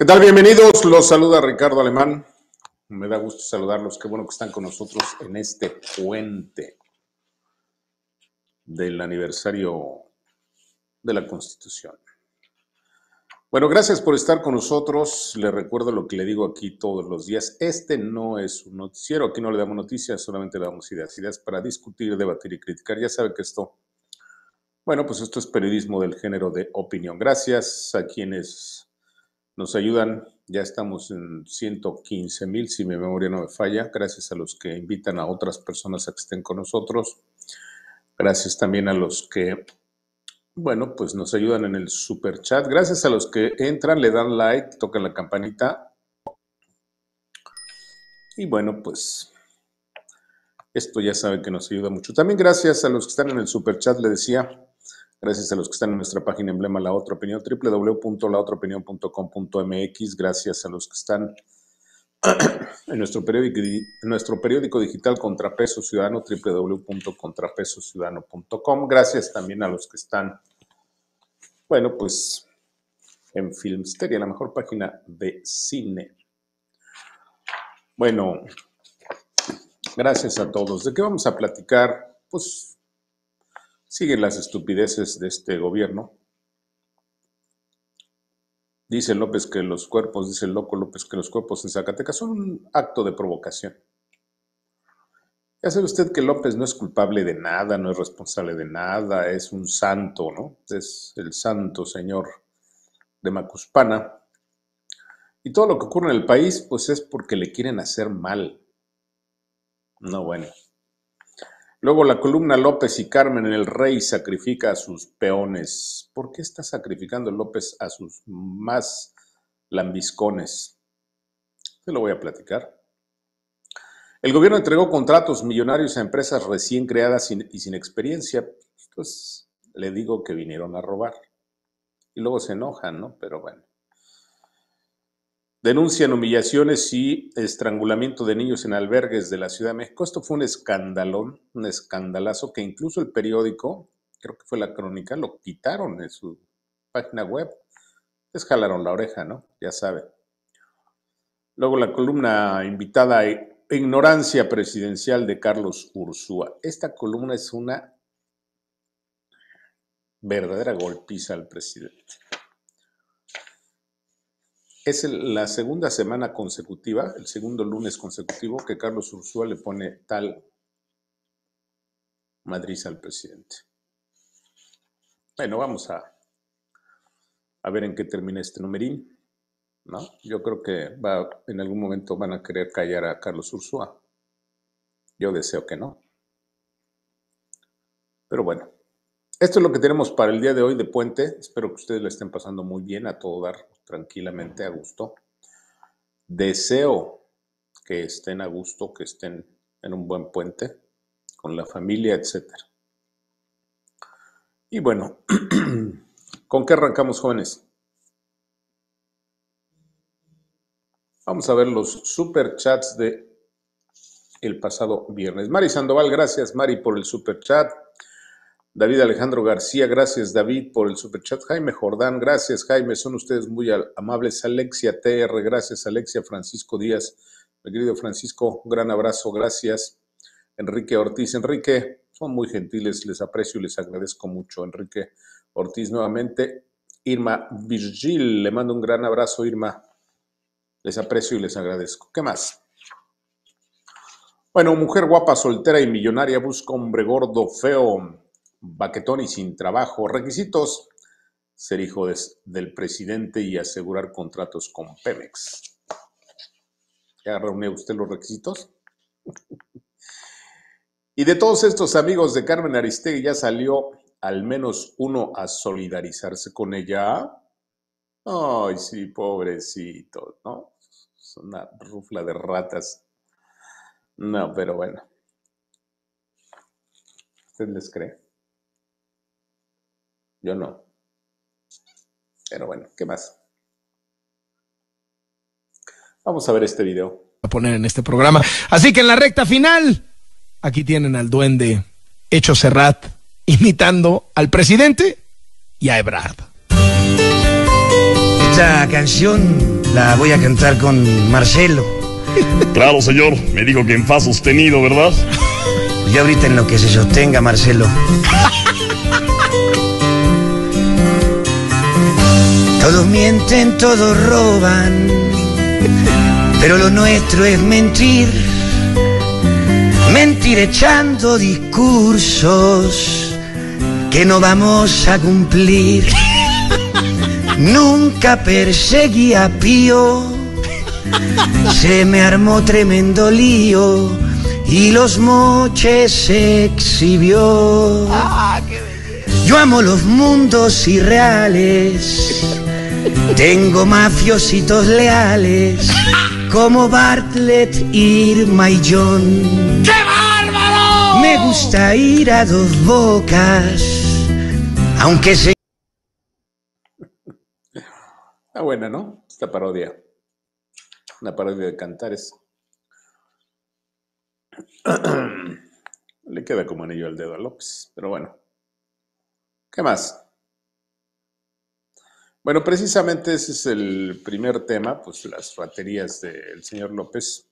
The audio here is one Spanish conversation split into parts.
¿Qué tal? Bienvenidos. Los saluda Ricardo Alemán. Me da gusto saludarlos. Qué bueno que están con nosotros en este puente del aniversario de la Constitución. Bueno, gracias por estar con nosotros. Les recuerdo lo que le digo aquí todos los días. Este no es un noticiero. Aquí no le damos noticias, solamente le damos ideas. Ideas para discutir, debatir y criticar. Ya sabe que esto, bueno, pues esto es periodismo del género de opinión. Gracias a quienes nos ayudan. Ya estamos en 115 mil, si mi memoria no me falla, gracias a los que invitan a otras personas a que estén con nosotros. Gracias también a los que, bueno, pues nos ayudan en el super chat. Gracias a los que entran, le dan like, tocan la campanita. Y bueno, pues esto ya saben que nos ayuda mucho. También gracias a los que están en el super chat, le decía, Gracias a los que están en nuestra página emblema La Otra Opinión, mx Gracias a los que están en nuestro periódico, en nuestro periódico digital Contrapeso Ciudadano, www.contrapesociudadano.com. Gracias también a los que están, bueno, pues en Filmsteria, la mejor página de cine. Bueno, gracias a todos. ¿De qué vamos a platicar? Pues Siguen las estupideces de este gobierno. Dice López que los cuerpos, dice el loco López que los cuerpos en Zacatecas son un acto de provocación. Ya sabe usted que López no es culpable de nada, no es responsable de nada, es un santo, ¿no? Es el santo señor de Macuspana. Y todo lo que ocurre en el país, pues es porque le quieren hacer mal. No, bueno. Luego la columna López y Carmen, el rey sacrifica a sus peones. ¿Por qué está sacrificando López a sus más lambiscones? Se lo voy a platicar. El gobierno entregó contratos millonarios a empresas recién creadas y sin experiencia. Entonces pues, le digo que vinieron a robar. Y luego se enojan, ¿no? Pero bueno. Denuncian humillaciones y estrangulamiento de niños en albergues de la Ciudad de México. Esto fue un escándalo, un escandalazo que incluso el periódico, creo que fue la crónica, lo quitaron de su página web. Les jalaron la oreja, ¿no? Ya sabe. Luego la columna invitada, e, Ignorancia Presidencial de Carlos Ursúa. Esta columna es una verdadera golpiza al presidente. Es la segunda semana consecutiva, el segundo lunes consecutivo, que Carlos Ursúa le pone tal Madrid al presidente. Bueno, vamos a, a ver en qué termina este numerín. ¿no? Yo creo que va, en algún momento van a querer callar a Carlos Ursúa. Yo deseo que no. Pero bueno. Esto es lo que tenemos para el día de hoy de Puente. Espero que ustedes lo estén pasando muy bien, a todo dar, tranquilamente, a gusto. Deseo que estén a gusto, que estén en un buen puente, con la familia, etc. Y bueno, ¿con qué arrancamos, jóvenes? Vamos a ver los superchats chats de el pasado viernes. Mari Sandoval, gracias Mari por el superchat. chat. David Alejandro García, gracias David por el superchat. Jaime Jordán, gracias Jaime, son ustedes muy amables. Alexia TR, gracias Alexia Francisco Díaz. Mi querido Francisco, un gran abrazo, gracias. Enrique Ortiz, Enrique, son muy gentiles, les aprecio y les agradezco mucho. Enrique Ortiz nuevamente. Irma Virgil, le mando un gran abrazo, Irma. Les aprecio y les agradezco. ¿Qué más? Bueno, mujer guapa, soltera y millonaria busca hombre gordo, feo baquetón y sin trabajo. Requisitos, ser hijo del presidente y asegurar contratos con Pemex. ¿Ya reunió usted los requisitos? y de todos estos amigos de Carmen Aristegui ya salió al menos uno a solidarizarse con ella. Ay, sí, pobrecito, ¿no? Es una rufla de ratas. No, pero bueno. ¿Usted les cree? Yo no. Pero bueno, ¿qué más? Vamos a ver este video. A poner en este programa. Así que en la recta final, aquí tienen al duende Hecho Serrat imitando al presidente y a Ebrard. Esta canción la voy a cantar con Marcelo. Claro, señor. Me dijo que en fa sostenido, ¿verdad? Ya ahorita en lo que se sostenga, Marcelo. Todos mienten, todos roban, pero lo nuestro es mentir, mentir echando discursos que no vamos a cumplir. Nunca perseguí a Pío, se me armó tremendo lío y los moches se exhibió. Ah, Yo amo los mundos irreales tengo mafiositos leales como Bartlett, Irma y John. ¡Qué bárbaro! Me gusta ir a dos bocas, aunque se. Está buena, ¿no? Esta parodia. Una parodia de cantares. Le queda como anillo al dedo a López, pero bueno. ¿Qué más? Bueno, precisamente ese es el primer tema, pues las baterías del señor López.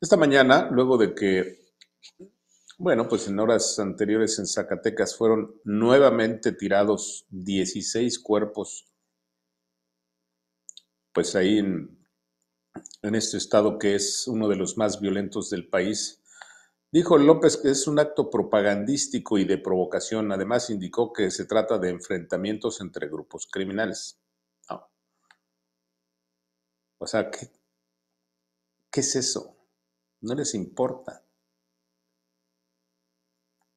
Esta mañana, luego de que, bueno, pues en horas anteriores en Zacatecas fueron nuevamente tirados 16 cuerpos, pues ahí en, en este estado que es uno de los más violentos del país, Dijo López que es un acto propagandístico y de provocación. Además, indicó que se trata de enfrentamientos entre grupos criminales. Ah. O sea, ¿qué es eso? No les importa.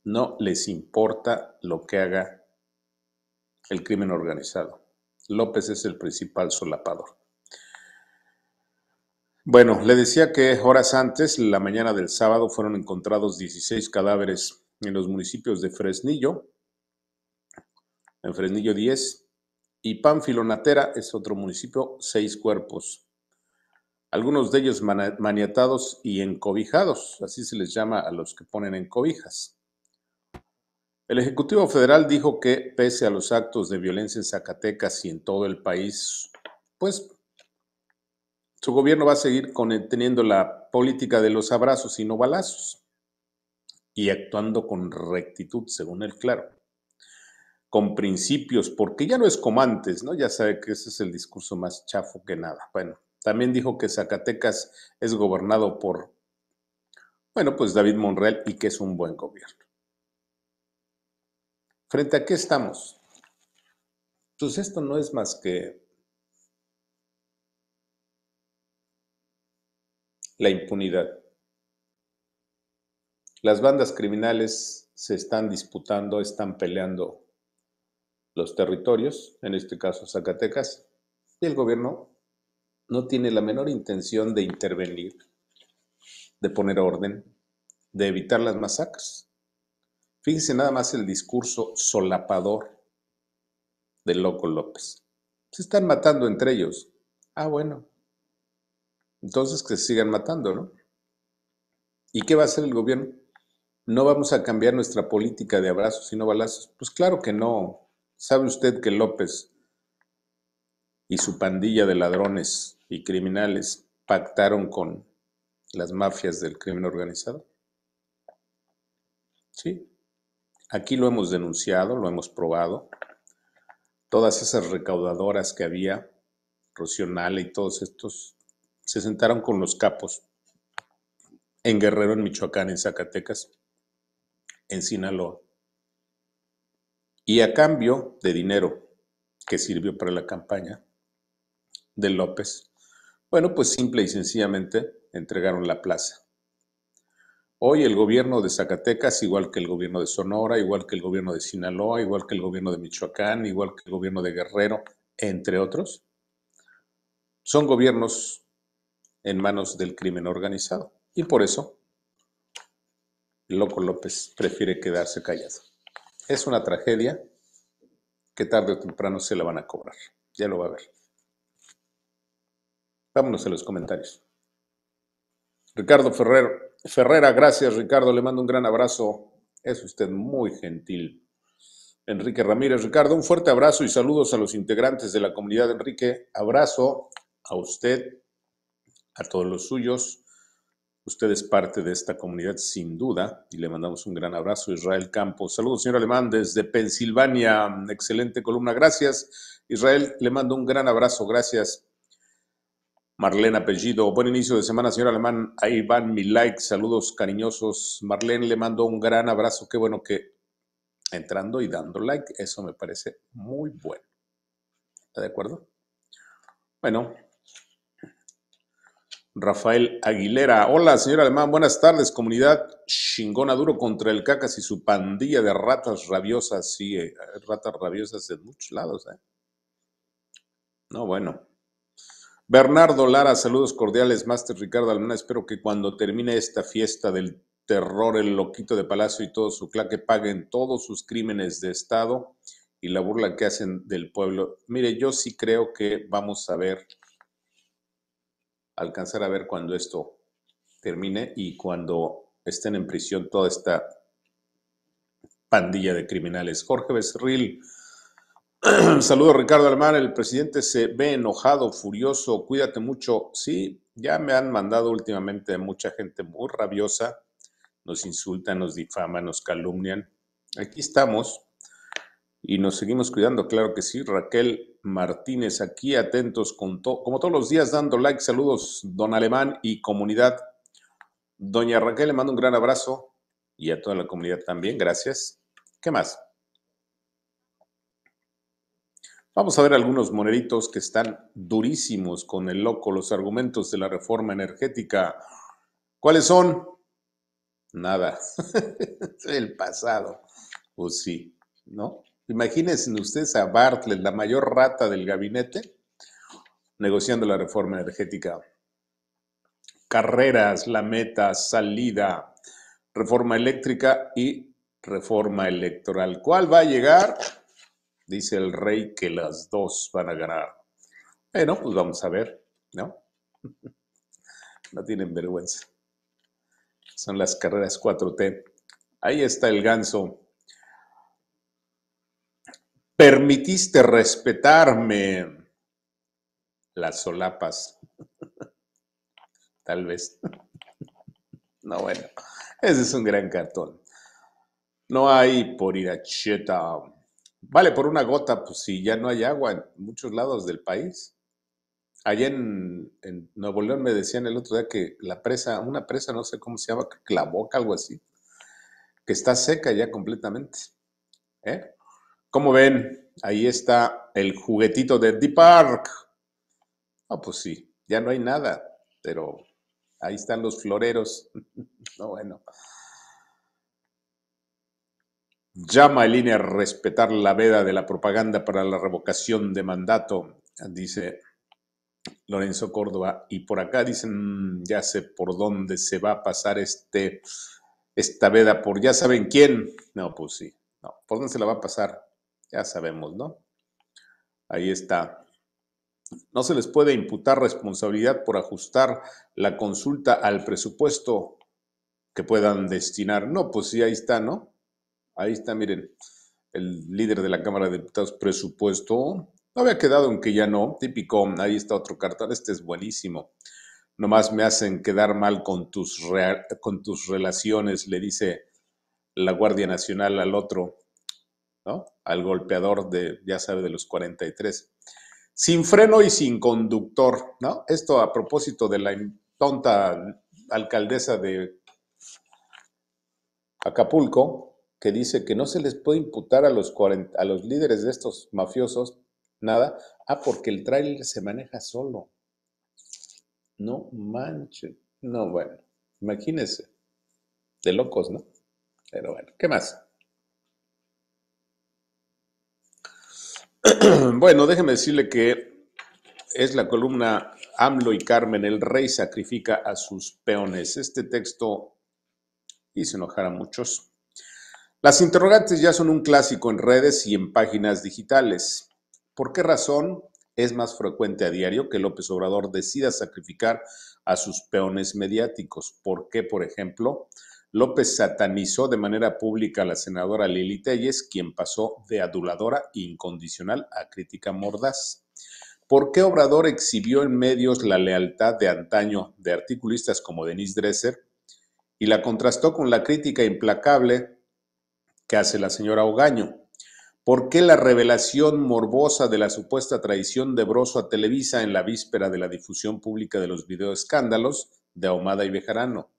No les importa lo que haga el crimen organizado. López es el principal solapador. Bueno, le decía que horas antes, la mañana del sábado, fueron encontrados 16 cadáveres en los municipios de Fresnillo, en Fresnillo 10, y Panfilonatera es otro municipio, seis cuerpos, algunos de ellos maniatados y encobijados, así se les llama a los que ponen en cobijas. El Ejecutivo Federal dijo que, pese a los actos de violencia en Zacatecas y en todo el país, pues su gobierno va a seguir teniendo la política de los abrazos y no balazos y actuando con rectitud, según él, claro, con principios, porque ya no es como antes, ¿no? Ya sabe que ese es el discurso más chafo que nada. Bueno, también dijo que Zacatecas es gobernado por, bueno, pues David Monreal y que es un buen gobierno. ¿Frente a qué estamos? Entonces, pues esto no es más que la impunidad. Las bandas criminales se están disputando, están peleando los territorios, en este caso Zacatecas, y el gobierno no tiene la menor intención de intervenir, de poner orden, de evitar las masacres. Fíjense nada más el discurso solapador de Loco López. Se están matando entre ellos. Ah, bueno, entonces que se sigan matando, ¿no? ¿Y qué va a hacer el gobierno? ¿No vamos a cambiar nuestra política de abrazos y no balazos? Pues claro que no. ¿Sabe usted que López y su pandilla de ladrones y criminales pactaron con las mafias del crimen organizado? Sí. Aquí lo hemos denunciado, lo hemos probado. Todas esas recaudadoras que había, Rocionale y todos estos se sentaron con los capos en Guerrero, en Michoacán, en Zacatecas, en Sinaloa. Y a cambio de dinero que sirvió para la campaña de López, bueno, pues simple y sencillamente entregaron la plaza. Hoy el gobierno de Zacatecas, igual que el gobierno de Sonora, igual que el gobierno de Sinaloa, igual que el gobierno de Michoacán, igual que el gobierno de Guerrero, entre otros, son gobiernos en manos del crimen organizado. Y por eso, Loco López prefiere quedarse callado. Es una tragedia que tarde o temprano se la van a cobrar. Ya lo va a ver. Vámonos a los comentarios. Ricardo Ferrer, Ferrera, gracias Ricardo, le mando un gran abrazo. Es usted muy gentil. Enrique Ramírez, Ricardo, un fuerte abrazo y saludos a los integrantes de la comunidad. Enrique, abrazo a usted a todos los suyos. Usted es parte de esta comunidad sin duda y le mandamos un gran abrazo. Israel Campos. Saludos, señor Alemán, desde Pensilvania. Excelente columna. Gracias. Israel, le mando un gran abrazo. Gracias. Marlene Apellido. Buen inicio de semana, señor Alemán. Ahí van mi like. Saludos cariñosos. Marlene, le mando un gran abrazo. Qué bueno que entrando y dando like. Eso me parece muy bueno. ¿Está de acuerdo? Bueno, Rafael Aguilera. Hola, señor Alemán. Buenas tardes, comunidad chingona duro contra el cacas y su pandilla de ratas rabiosas. Sí, eh, ratas rabiosas en muchos lados. ¿eh? No, bueno. Bernardo Lara, saludos cordiales, Master Ricardo Alemán. Espero que cuando termine esta fiesta del terror, el loquito de Palacio y todo su claque paguen todos sus crímenes de Estado y la burla que hacen del pueblo. Mire, yo sí creo que vamos a ver alcanzar a ver cuando esto termine y cuando estén en prisión toda esta pandilla de criminales. Jorge Becerril, saludo Ricardo Almar, el presidente se ve enojado, furioso, cuídate mucho. Sí, ya me han mandado últimamente mucha gente muy rabiosa, nos insultan, nos difaman, nos calumnian. Aquí estamos y nos seguimos cuidando, claro que sí. Raquel Martínez aquí, atentos con como todos los días, dando like, saludos, don Alemán y comunidad. Doña Raquel, le mando un gran abrazo y a toda la comunidad también, gracias. ¿Qué más? Vamos a ver algunos moneditos que están durísimos con el loco, los argumentos de la reforma energética. ¿Cuáles son? Nada. el pasado. Pues sí, ¿no? Imagínense ustedes a Bartlett, la mayor rata del gabinete, negociando la reforma energética. Carreras, la meta, salida, reforma eléctrica y reforma electoral. ¿Cuál va a llegar? Dice el rey que las dos van a ganar. Bueno, pues vamos a ver, ¿no? No tienen vergüenza. Son las carreras 4T. Ahí está el ganso permitiste respetarme las solapas. Tal vez. No, bueno, ese es un gran cartón. No hay por iracheta. Vale, por una gota, pues si ya no hay agua en muchos lados del país. Allá en, en Nuevo León me decían el otro día que la presa, una presa, no sé cómo se llama, que la boca, algo así, que está seca ya completamente. ¿Eh? ¿Cómo ven, ahí está el juguetito de Deep Park. Ah, pues sí, ya no hay nada, pero ahí están los floreros. no, bueno. Llama el línea a respetar la veda de la propaganda para la revocación de mandato, dice Lorenzo Córdoba. Y por acá dicen, mm, ya sé por dónde se va a pasar este, esta veda, por ya saben quién. No, pues sí, no, ¿por dónde se la va a pasar? ya sabemos, ¿no? Ahí está. No se les puede imputar responsabilidad por ajustar la consulta al presupuesto que puedan destinar. No, pues sí, ahí está, ¿no? Ahí está, miren, el líder de la Cámara de Diputados, presupuesto. No había quedado en que ya no, típico, ahí está otro cartón, este es buenísimo. Nomás me hacen quedar mal con tus, con tus relaciones, le dice la Guardia Nacional al otro. Al golpeador de, ya sabe, de los 43. Sin freno y sin conductor, ¿no? Esto a propósito de la tonta alcaldesa de Acapulco, que dice que no se les puede imputar a los, a los líderes de estos mafiosos nada. Ah, porque el tráiler se maneja solo. No manches. No, bueno, imagínense. De locos, ¿no? Pero bueno, ¿qué más? Bueno, déjeme decirle que es la columna AMLO y Carmen, el rey sacrifica a sus peones. Este texto hizo enojar a muchos. Las interrogantes ya son un clásico en redes y en páginas digitales. ¿Por qué razón es más frecuente a diario que López Obrador decida sacrificar a sus peones mediáticos? ¿Por qué, por ejemplo, López satanizó de manera pública a la senadora Lili Telles, quien pasó de aduladora incondicional a crítica mordaz. ¿Por qué Obrador exhibió en medios la lealtad de antaño de articulistas como Denise Dresser y la contrastó con la crítica implacable que hace la señora Ogaño? ¿Por qué la revelación morbosa de la supuesta traición de Broso a Televisa en la víspera de la difusión pública de los videoescándalos de Ahumada y Bejarano?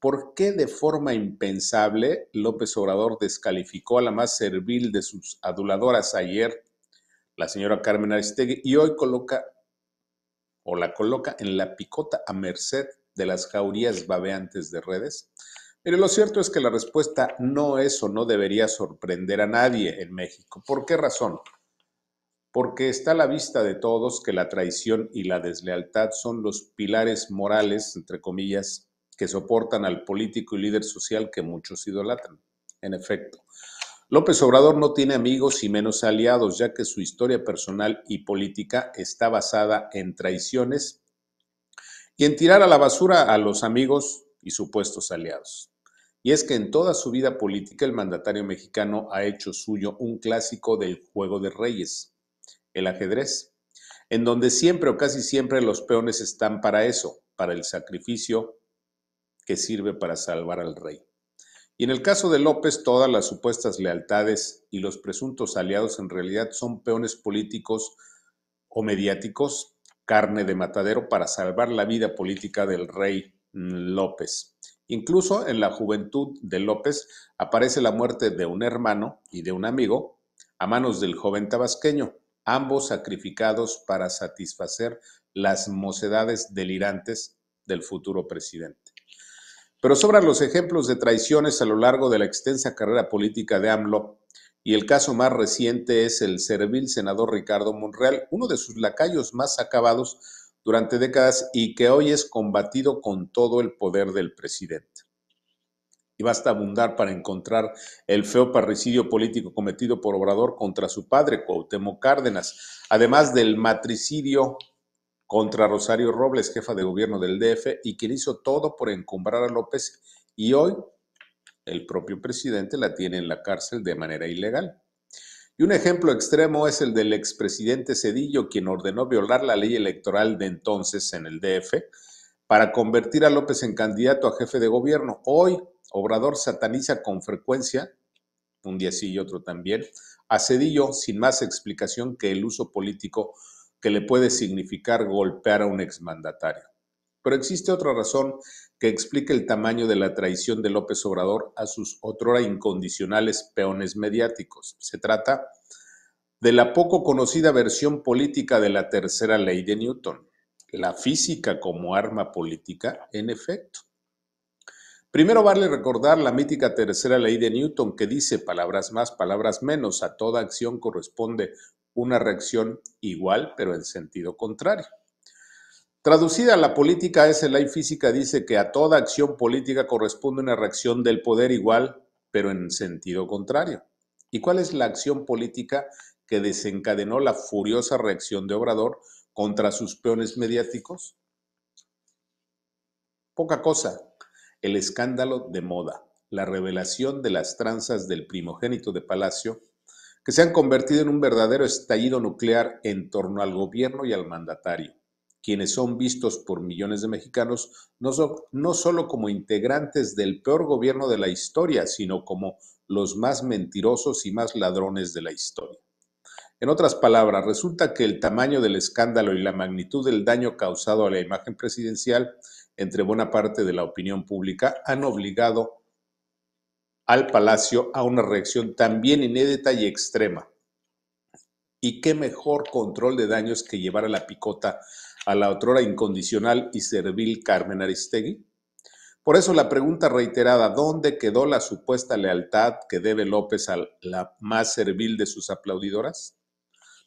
¿Por qué de forma impensable López Obrador descalificó a la más servil de sus aduladoras ayer, la señora Carmen Aristegui, y hoy coloca o la coloca en la picota a merced de las jaurías babeantes de redes? Pero lo cierto es que la respuesta no es o no debería sorprender a nadie en México. ¿Por qué razón? Porque está a la vista de todos que la traición y la deslealtad son los pilares morales, entre comillas, que soportan al político y líder social que muchos idolatran. En efecto, López Obrador no tiene amigos y menos aliados, ya que su historia personal y política está basada en traiciones y en tirar a la basura a los amigos y supuestos aliados. Y es que en toda su vida política el mandatario mexicano ha hecho suyo un clásico del juego de reyes, el ajedrez, en donde siempre o casi siempre los peones están para eso, para el sacrificio, que sirve para salvar al rey. Y en el caso de López, todas las supuestas lealtades y los presuntos aliados en realidad son peones políticos o mediáticos, carne de matadero para salvar la vida política del rey mm, López. Incluso en la juventud de López aparece la muerte de un hermano y de un amigo a manos del joven tabasqueño, ambos sacrificados para satisfacer las mocedades delirantes del futuro presidente. Pero sobran los ejemplos de traiciones a lo largo de la extensa carrera política de AMLO, y el caso más reciente es el servil senador Ricardo Monreal, uno de sus lacayos más acabados durante décadas y que hoy es combatido con todo el poder del presidente. Y basta abundar para encontrar el feo parricidio político cometido por Obrador contra su padre, Cuauhtémoc Cárdenas, además del matricidio contra Rosario Robles, jefa de gobierno del DF, y quien hizo todo por encumbrar a López y hoy el propio presidente la tiene en la cárcel de manera ilegal. Y un ejemplo extremo es el del expresidente Cedillo, quien ordenó violar la ley electoral de entonces en el DF para convertir a López en candidato a jefe de gobierno. Hoy, Obrador sataniza con frecuencia, un día sí y otro también, a Cedillo sin más explicación que el uso político que le puede significar golpear a un exmandatario. Pero existe otra razón que explica el tamaño de la traición de López Obrador a sus otrora incondicionales peones mediáticos. Se trata de la poco conocida versión política de la tercera ley de Newton, la física como arma política, en efecto. Primero vale recordar la mítica tercera ley de Newton que dice palabras más, palabras menos, a toda acción corresponde una reacción igual, pero en sentido contrario. Traducida a la política esa ley física dice que a toda acción política corresponde una reacción del poder igual, pero en sentido contrario. ¿Y cuál es la acción política que desencadenó la furiosa reacción de Obrador contra sus peones mediáticos? Poca cosa, el escándalo de moda, la revelación de las tranzas del primogénito de Palacio que se han convertido en un verdadero estallido nuclear en torno al gobierno y al mandatario, quienes son vistos por millones de mexicanos no, no solo como integrantes del peor gobierno de la historia, sino como los más mentirosos y más ladrones de la historia. En otras palabras, resulta que el tamaño del escándalo y la magnitud del daño causado a la imagen presidencial entre buena parte de la opinión pública han obligado al palacio a una reacción también inédita y extrema. Y qué mejor control de daños que llevar a la picota a la otrora incondicional y servil Carmen Aristegui. Por eso la pregunta reiterada, ¿dónde quedó la supuesta lealtad que debe López a la más servil de sus aplaudidoras?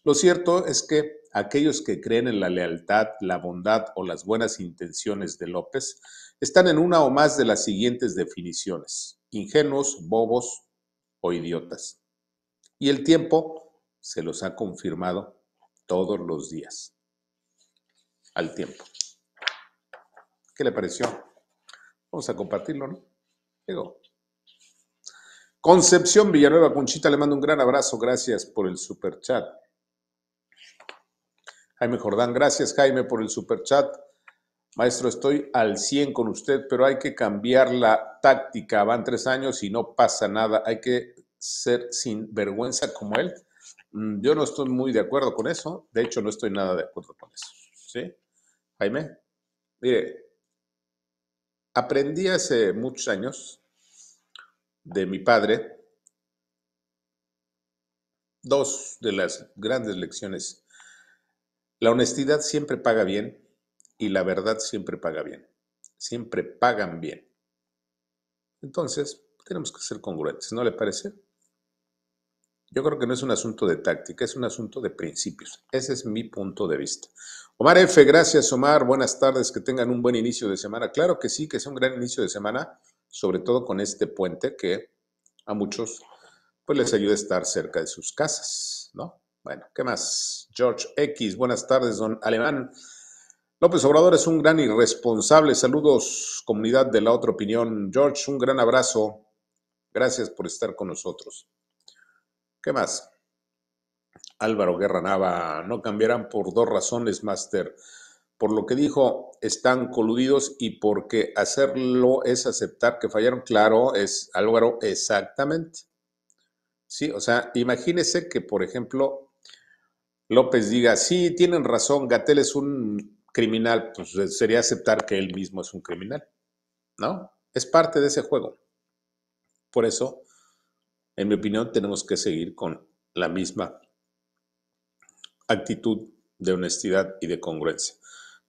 Lo cierto es que aquellos que creen en la lealtad, la bondad o las buenas intenciones de López están en una o más de las siguientes definiciones, ingenuos, bobos o idiotas. Y el tiempo se los ha confirmado todos los días. Al tiempo. ¿Qué le pareció? Vamos a compartirlo, ¿no? Llegó. Concepción Villanueva Conchita, le mando un gran abrazo, gracias por el super chat. Jaime Jordán, gracias Jaime por el super chat. Maestro, estoy al 100 con usted, pero hay que cambiar la táctica. Van tres años y no pasa nada. Hay que ser sin vergüenza como él. Mm, yo no estoy muy de acuerdo con eso. De hecho, no estoy nada de acuerdo con eso. ¿Sí? Jaime, mire, aprendí hace muchos años de mi padre dos de las grandes lecciones. La honestidad siempre paga bien y la verdad siempre paga bien. Siempre pagan bien. Entonces, tenemos que ser congruentes, ¿no le parece? Yo creo que no es un asunto de táctica, es un asunto de principios. Ese es mi punto de vista. Omar F., gracias Omar, buenas tardes, que tengan un buen inicio de semana. Claro que sí, que sea un gran inicio de semana, sobre todo con este puente que a muchos pues les ayuda a estar cerca de sus casas, ¿no? Bueno, ¿qué más? George X, buenas tardes, don Alemán. López Obrador es un gran irresponsable. Saludos, comunidad de la otra opinión. George, un gran abrazo. Gracias por estar con nosotros. ¿Qué más? Álvaro Guerra Nava, no cambiarán por dos razones, Master. Por lo que dijo, están coludidos y porque hacerlo es aceptar que fallaron. Claro, es Álvaro, exactamente. Sí, o sea, imagínese que, por ejemplo, López diga, sí, tienen razón, Gatel es un criminal, pues eh, sería aceptar que él mismo es un criminal, ¿no? Es parte de ese juego. Por eso, en mi opinión, tenemos que seguir con la misma actitud de honestidad y de congruencia.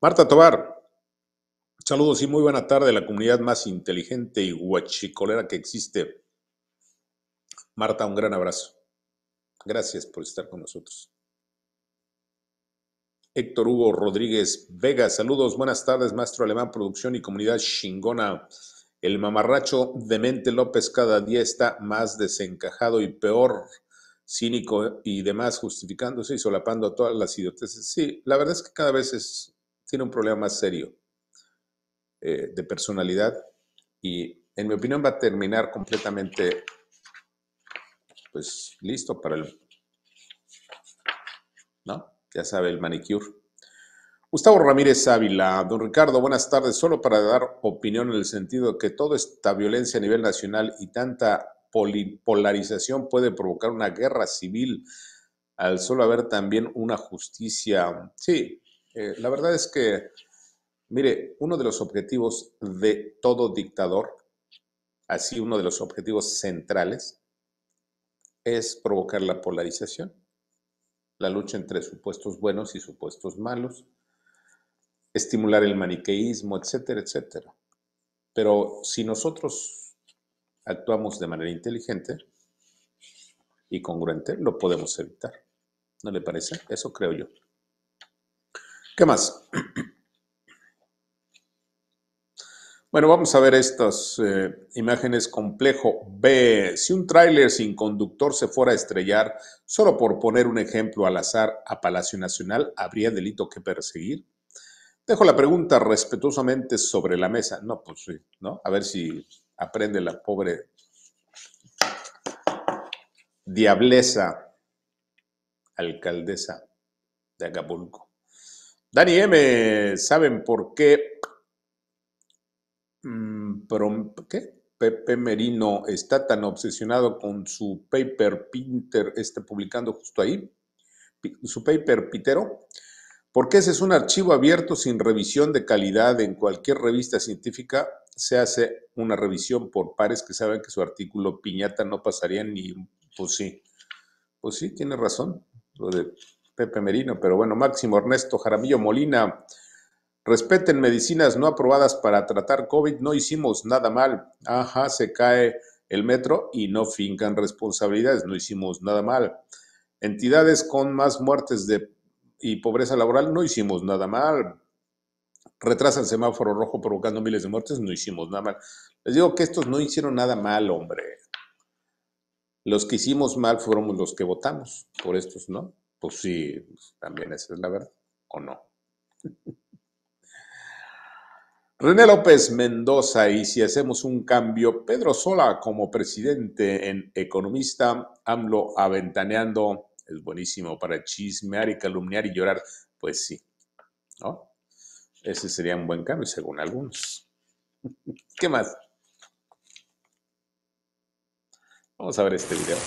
Marta Tobar, saludos y muy buena tarde, la comunidad más inteligente y guachicolera que existe. Marta, un gran abrazo. Gracias por estar con nosotros. Héctor Hugo Rodríguez Vega, saludos, buenas tardes, maestro alemán, producción y comunidad chingona. El mamarracho demente López cada día está más desencajado y peor, cínico y demás, justificándose y solapando a todas las idioteces. Sí, la verdad es que cada vez es, tiene un problema más serio eh, de personalidad y, en mi opinión, va a terminar completamente, pues, listo para el... ¿No? ya sabe, el manicure. Gustavo Ramírez Ávila, don Ricardo, buenas tardes. Solo para dar opinión en el sentido de que toda esta violencia a nivel nacional y tanta polarización puede provocar una guerra civil al solo haber también una justicia. Sí, eh, la verdad es que, mire, uno de los objetivos de todo dictador, así uno de los objetivos centrales, es provocar la polarización la lucha entre supuestos buenos y supuestos malos, estimular el maniqueísmo, etcétera, etcétera. Pero si nosotros actuamos de manera inteligente y congruente, lo podemos evitar. ¿No le parece? Eso creo yo. ¿Qué más? Bueno, vamos a ver estas eh, imágenes complejo B. Si un tráiler sin conductor se fuera a estrellar, solo por poner un ejemplo al azar a Palacio Nacional, ¿habría delito que perseguir? Dejo la pregunta respetuosamente sobre la mesa. No, pues sí, ¿no? A ver si aprende la pobre diableza alcaldesa de Acapulco. Dani M., ¿saben por qué Mm, pero ¿qué? Pepe Merino está tan obsesionado con su paper Pinter, este publicando justo ahí, su paper Pitero, porque ese es un archivo abierto sin revisión de calidad en cualquier revista científica. Se hace una revisión por pares que saben que su artículo piñata no pasaría ni, pues sí, pues sí, tiene razón, lo de Pepe Merino, pero bueno, Máximo Ernesto Jaramillo Molina, Respeten medicinas no aprobadas para tratar COVID, no hicimos nada mal. Ajá, se cae el metro y no fincan responsabilidades, no hicimos nada mal. Entidades con más muertes de, y pobreza laboral, no hicimos nada mal. Retrasan semáforo rojo provocando miles de muertes, no hicimos nada mal. Les digo que estos no hicieron nada mal, hombre. Los que hicimos mal fueron los que votamos por estos, ¿no? Pues sí, también esa es la verdad, ¿o no? René López Mendoza y si hacemos un cambio, Pedro Sola como presidente en Economista, AMLO aventaneando, es buenísimo para chismear y calumniar y llorar, pues sí, ¿no? Ese sería un buen cambio según algunos. ¿Qué más? Vamos a ver este video.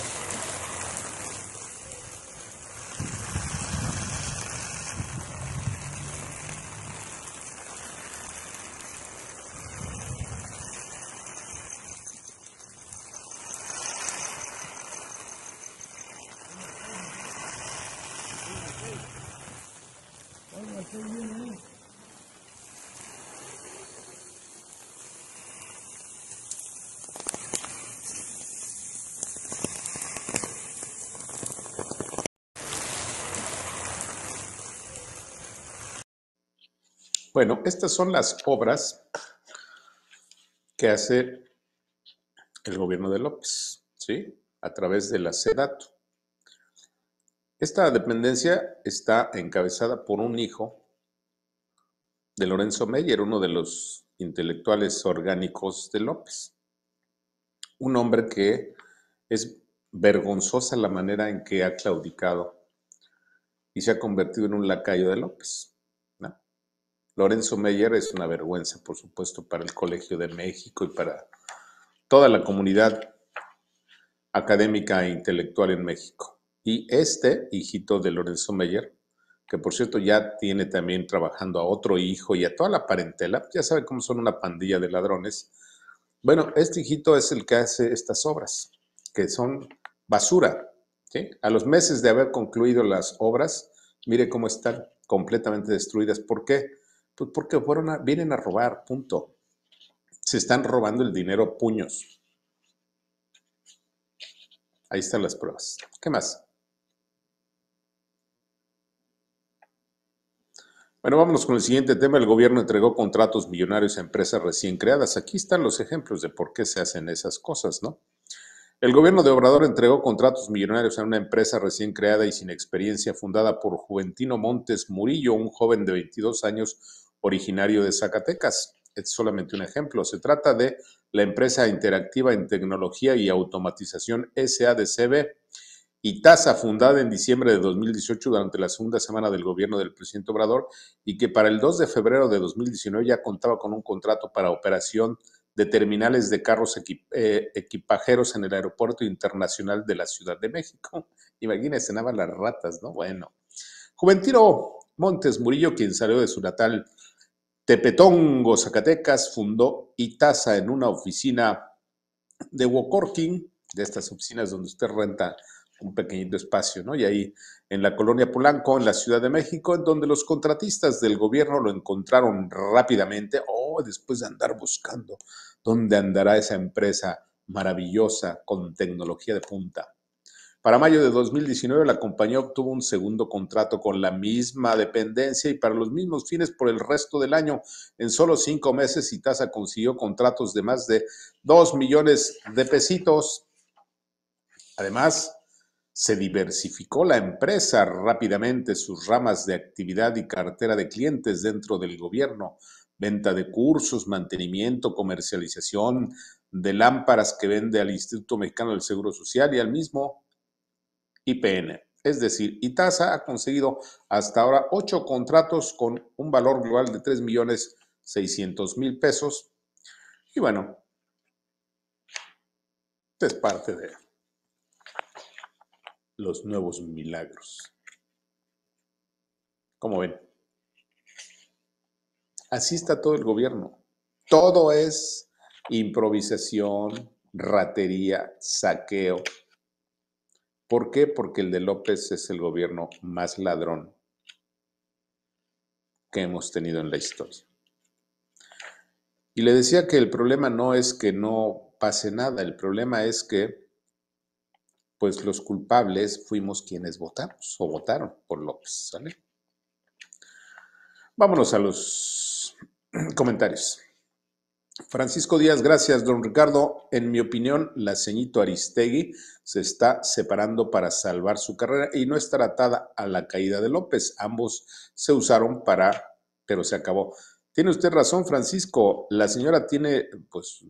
estas son las obras que hace el gobierno de López, ¿sí? A través de la SEDATO. Esta dependencia está encabezada por un hijo de Lorenzo Meyer, uno de los intelectuales orgánicos de López. Un hombre que es vergonzosa la manera en que ha claudicado y se ha convertido en un lacayo de López. Lorenzo Meyer es una vergüenza, por supuesto, para el Colegio de México y para toda la comunidad académica e intelectual en México. Y este hijito de Lorenzo Meyer, que por cierto ya tiene también trabajando a otro hijo y a toda la parentela, ya sabe cómo son una pandilla de ladrones. Bueno, este hijito es el que hace estas obras, que son basura. A los meses de haber concluido las obras, mire cómo están completamente destruidas. ¿Por qué? Pues porque fueron a, vienen a robar, punto. Se están robando el dinero puños. Ahí están las pruebas. ¿Qué más? Bueno, vámonos con el siguiente tema. El gobierno entregó contratos millonarios a empresas recién creadas. Aquí están los ejemplos de por qué se hacen esas cosas, ¿no? El gobierno de Obrador entregó contratos millonarios a una empresa recién creada y sin experiencia fundada por Juventino Montes Murillo, un joven de 22 años originario de Zacatecas. Es solamente un ejemplo. Se trata de la empresa interactiva en tecnología y automatización SADCB y TASA, fundada en diciembre de 2018 durante la segunda semana del gobierno del presidente Obrador y que para el 2 de febrero de 2019 ya contaba con un contrato para operación de terminales de carros eh, equipajeros en el Aeropuerto Internacional de la Ciudad de México. Imagínense, cenaban las ratas, ¿no? Bueno. Juventino Montes Murillo, quien salió de su natal Tepetongo, Zacatecas, fundó Itaza en una oficina de Wocorking, de estas oficinas donde usted renta un pequeñito espacio, ¿no? Y ahí en la colonia Polanco, en la Ciudad de México, en donde los contratistas del gobierno lo encontraron rápidamente, o oh, después de andar buscando dónde andará esa empresa maravillosa con tecnología de punta. Para mayo de 2019, la compañía obtuvo un segundo contrato con la misma dependencia y para los mismos fines por el resto del año. En solo cinco meses, Itasa consiguió contratos de más de 2 millones de pesitos. Además, se diversificó la empresa rápidamente sus ramas de actividad y cartera de clientes dentro del gobierno, venta de cursos, mantenimiento, comercialización de lámparas que vende al Instituto Mexicano del Seguro Social y al mismo IPN. Es decir, Itaza ha conseguido hasta ahora ocho contratos con un valor global de 3.600.000 millones mil pesos. Y bueno, es parte de los nuevos milagros. Como ven, así está todo el gobierno. Todo es improvisación, ratería, saqueo, ¿Por qué? Porque el de López es el gobierno más ladrón que hemos tenido en la historia. Y le decía que el problema no es que no pase nada, el problema es que pues los culpables fuimos quienes votamos o votaron por López, ¿sale? Vámonos a los comentarios. Francisco Díaz, gracias, don Ricardo. En mi opinión, la ceñito Aristegui se está separando para salvar su carrera y no está atada a la caída de López. Ambos se usaron para, pero se acabó. Tiene usted razón, Francisco. La señora tiene, pues,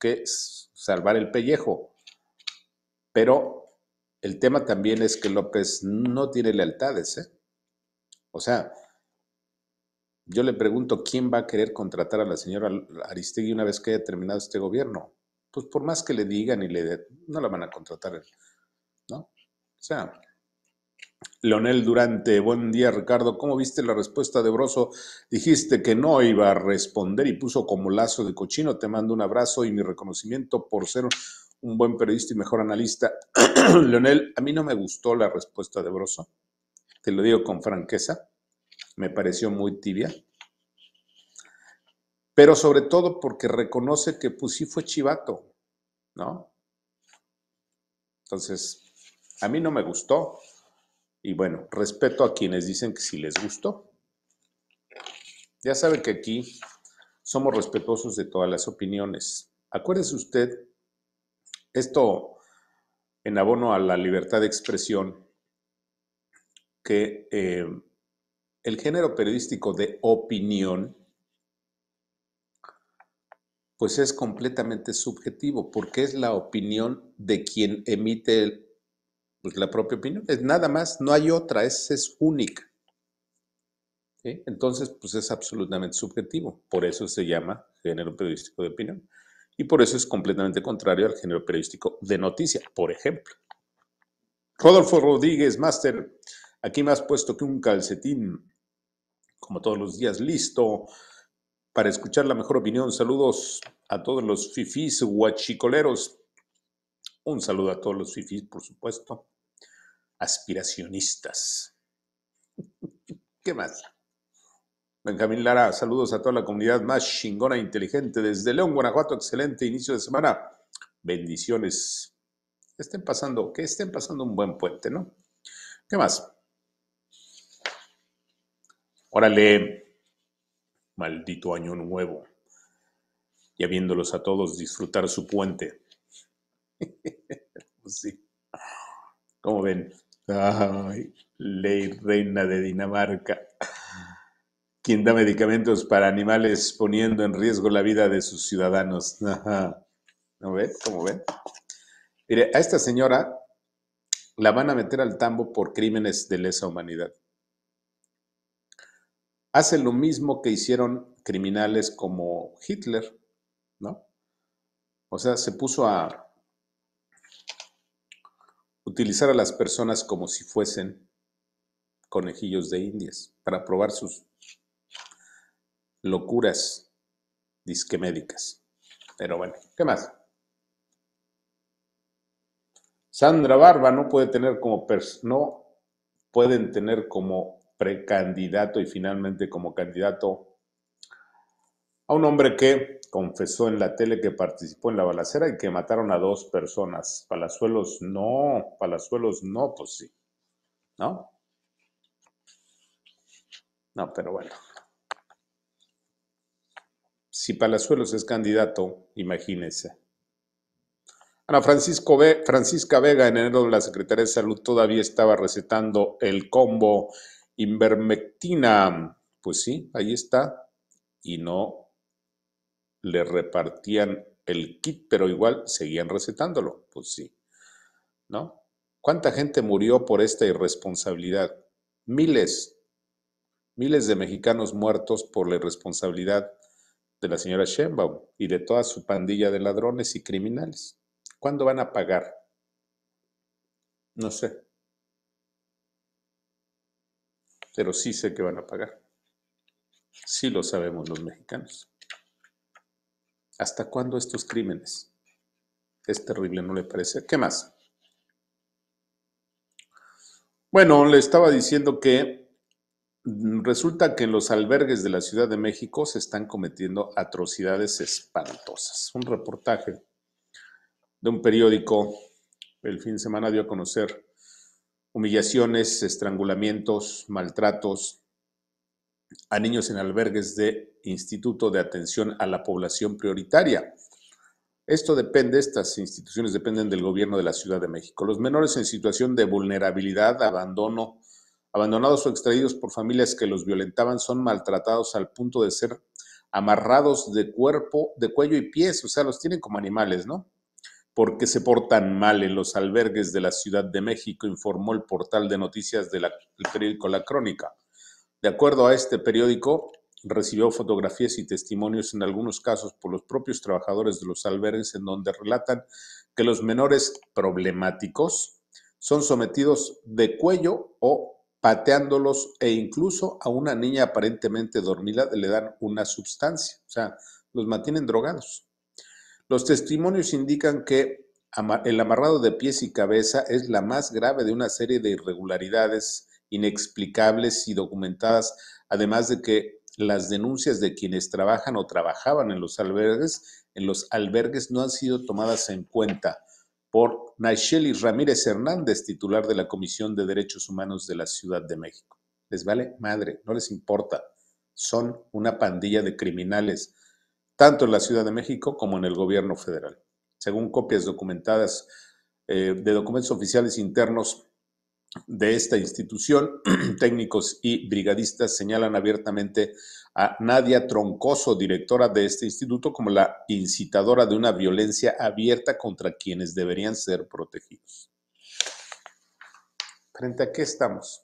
que salvar el pellejo. Pero el tema también es que López no tiene lealtades, ¿eh? O sea, yo le pregunto, ¿quién va a querer contratar a la señora Aristegui una vez que haya terminado este gobierno? Pues por más que le digan y le den, no la van a contratar, ¿no? O sea, Leonel Durante, buen día Ricardo, ¿cómo viste la respuesta de Broso? Dijiste que no iba a responder y puso como lazo de cochino, te mando un abrazo y mi reconocimiento por ser un buen periodista y mejor analista. Leonel, a mí no me gustó la respuesta de Broso, te lo digo con franqueza me pareció muy tibia, pero sobre todo porque reconoce que pues sí fue chivato, ¿no? Entonces, a mí no me gustó. Y bueno, respeto a quienes dicen que sí les gustó. Ya saben que aquí somos respetuosos de todas las opiniones. Acuérdese usted, esto en abono a la libertad de expresión, que eh, el género periodístico de opinión, pues es completamente subjetivo, porque es la opinión de quien emite pues, la propia opinión. Es nada más, no hay otra, es, es única. Entonces, pues es absolutamente subjetivo. Por eso se llama género periodístico de opinión. Y por eso es completamente contrario al género periodístico de noticia, por ejemplo. Rodolfo Rodríguez, máster, aquí más puesto que un calcetín como todos los días, listo para escuchar la mejor opinión. Saludos a todos los fifis guachicoleros. Un saludo a todos los fifis, por supuesto. Aspiracionistas. ¿Qué más? Benjamín Lara, saludos a toda la comunidad más chingona e inteligente desde León, Guanajuato. Excelente inicio de semana. Bendiciones. Estén pasando, que estén pasando un buen puente, ¿no? ¿Qué más? Órale, maldito año nuevo. Ya viéndolos a todos disfrutar su puente. Pues sí. ¿Cómo ven? ley reina de Dinamarca. Quien da medicamentos para animales poniendo en riesgo la vida de sus ciudadanos. ¿No ven? ¿Cómo ven? Mire, a esta señora la van a meter al tambo por crímenes de lesa humanidad hace lo mismo que hicieron criminales como Hitler, ¿no? O sea, se puso a utilizar a las personas como si fuesen conejillos de indias para probar sus locuras disquemédicas. Pero bueno, ¿qué más? Sandra Barba no puede tener como no pueden tener como candidato y finalmente como candidato a un hombre que confesó en la tele que participó en la balacera y que mataron a dos personas. Palazuelos no, Palazuelos no, pues sí. ¿No? No, pero bueno. Si Palazuelos es candidato, imagínese. Ana Francisco Francisca Vega, en enero de la Secretaría de Salud, todavía estaba recetando el combo Invermectina, pues sí, ahí está, y no le repartían el kit, pero igual seguían recetándolo, pues sí, ¿no? ¿Cuánta gente murió por esta irresponsabilidad? Miles, miles de mexicanos muertos por la irresponsabilidad de la señora Sheinbaum y de toda su pandilla de ladrones y criminales. ¿Cuándo van a pagar? No sé. pero sí sé que van a pagar. Sí lo sabemos los mexicanos. ¿Hasta cuándo estos crímenes? Es terrible, ¿no le parece? ¿Qué más? Bueno, le estaba diciendo que resulta que en los albergues de la Ciudad de México se están cometiendo atrocidades espantosas. Un reportaje de un periódico el fin de semana dio a conocer humillaciones, estrangulamientos, maltratos a niños en albergues de Instituto de Atención a la Población Prioritaria. Esto depende, estas instituciones dependen del gobierno de la Ciudad de México. Los menores en situación de vulnerabilidad, abandono, abandonados o extraídos por familias que los violentaban, son maltratados al punto de ser amarrados de cuerpo, de cuello y pies, o sea, los tienen como animales, ¿no? Porque se portan mal en los albergues de la Ciudad de México, informó el portal de noticias del periódico La Crónica. De acuerdo a este periódico, recibió fotografías y testimonios en algunos casos por los propios trabajadores de los albergues en donde relatan que los menores problemáticos son sometidos de cuello o pateándolos e incluso a una niña aparentemente dormida le dan una sustancia, o sea, los mantienen drogados. Los testimonios indican que el amarrado de pies y cabeza es la más grave de una serie de irregularidades inexplicables y documentadas, además de que las denuncias de quienes trabajan o trabajaban en los albergues, en los albergues no han sido tomadas en cuenta por Naisheli Ramírez Hernández, titular de la Comisión de Derechos Humanos de la Ciudad de México. Les vale madre, no les importa. Son una pandilla de criminales, tanto en la Ciudad de México como en el gobierno federal. Según copias documentadas eh, de documentos oficiales internos de esta institución, técnicos y brigadistas señalan abiertamente a Nadia Troncoso, directora de este instituto, como la incitadora de una violencia abierta contra quienes deberían ser protegidos. ¿Frente a qué estamos?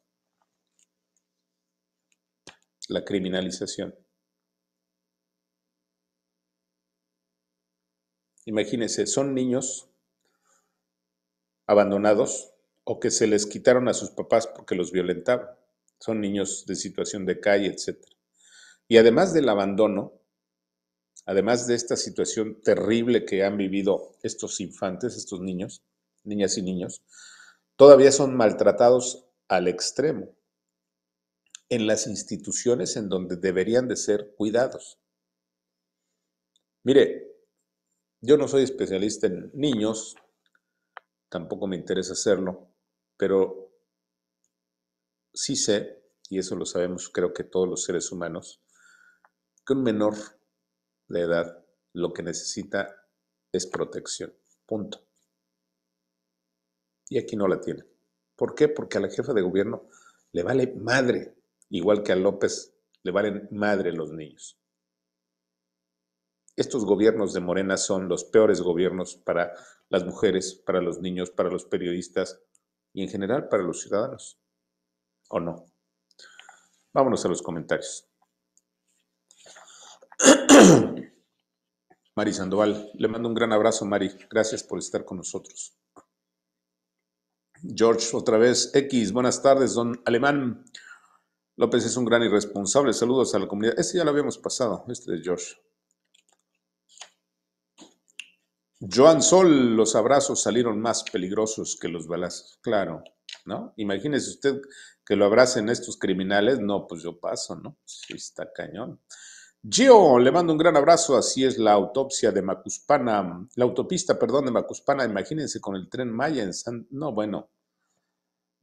La criminalización. Imagínense, son niños abandonados o que se les quitaron a sus papás porque los violentaban. Son niños de situación de calle, etc. Y además del abandono, además de esta situación terrible que han vivido estos infantes, estos niños, niñas y niños, todavía son maltratados al extremo en las instituciones en donde deberían de ser cuidados. Mire, yo no soy especialista en niños, tampoco me interesa hacerlo, pero sí sé, y eso lo sabemos creo que todos los seres humanos, que un menor de edad lo que necesita es protección. Punto. Y aquí no la tiene. ¿Por qué? Porque a la jefa de gobierno le vale madre, igual que a López le valen madre los niños estos gobiernos de Morena son los peores gobiernos para las mujeres, para los niños, para los periodistas y en general para los ciudadanos. ¿O no? Vámonos a los comentarios. Mari Sandoval, le mando un gran abrazo, Mari. Gracias por estar con nosotros. George, otra vez, X, buenas tardes, don Alemán. López es un gran irresponsable. Saludos a la comunidad. Este ya lo habíamos pasado, este de George. Joan Sol, los abrazos salieron más peligrosos que los balazos, claro, ¿no? Imagínese usted que lo abracen estos criminales, no, pues yo paso, ¿no? Sí, está cañón. Gio, le mando un gran abrazo, así es la autopsia de Macuspana, la autopista, perdón, de Macuspana, imagínense con el tren Maya en San... No, bueno,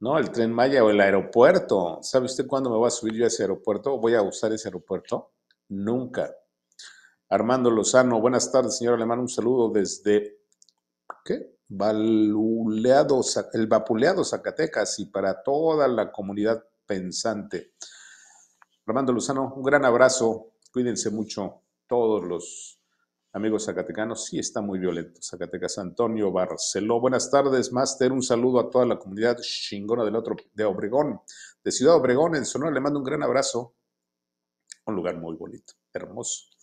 no, el tren Maya o el aeropuerto. ¿Sabe usted cuándo me voy a subir yo a ese aeropuerto? ¿Voy a usar ese aeropuerto? Nunca. Armando Lozano, buenas tardes, señor Alemán. Un saludo desde ¿qué? Valuleado, el vapuleado Zacatecas y para toda la comunidad pensante. Armando Lozano, un gran abrazo. Cuídense mucho todos los amigos zacatecanos. Sí, está muy violento. Zacatecas, Antonio Barceló. Buenas tardes, máster. Un saludo a toda la comunidad chingona del otro, de Obregón, de Ciudad Obregón, en Sonora. Le mando un gran abrazo. Un lugar muy bonito, hermoso.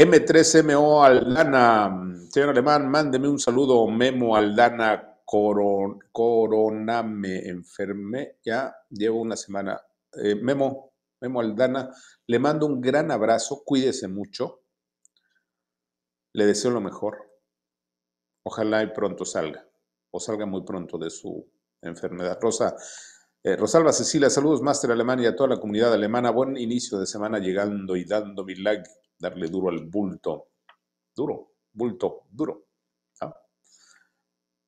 M3MO Aldana, señor Alemán, mándeme un saludo, Memo Aldana Coroname, enferme, ya llevo una semana. Eh, Memo, Memo Aldana, le mando un gran abrazo, cuídese mucho, le deseo lo mejor, ojalá y pronto salga, o salga muy pronto de su enfermedad. Rosa, eh, Rosalba Cecilia, saludos, máster alemán y a toda la comunidad alemana, buen inicio de semana llegando y dando like darle duro al bulto, duro, bulto, duro, ah.